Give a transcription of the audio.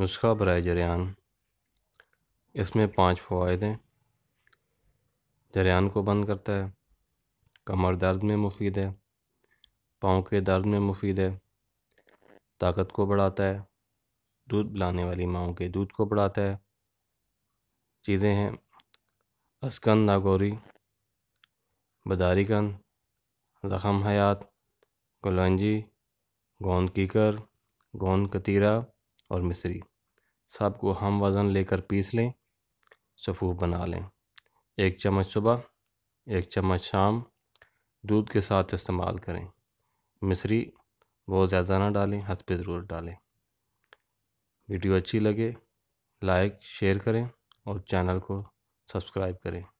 नुस्खा बरए जरियान इसमें पाँच फ़वाद हैं जरियान को बंद करता है कमर दर्द में मुफीद है पाँव के दर्द में मुफीद है ताकत को बढ़ाता है दूध बुलाने वाली माओ के दूध को बढ़ाता है चीज़ें हैं असकन नागौरी बदारीकन ज़ख़म हयात गुलंजी गोंद कीकर गोंद कतीरा और मिसरी सब को हम वज़न लेकर पीस लें सफ़ूफ बना लें एक चम्मच सुबह एक चम्मच शाम दूध के साथ इस्तेमाल करें मिसरी बहुत ज़्यादा ना डालें हद पे ज़रूर डालें वीडियो अच्छी लगे लाइक शेयर करें और चैनल को सब्सक्राइब करें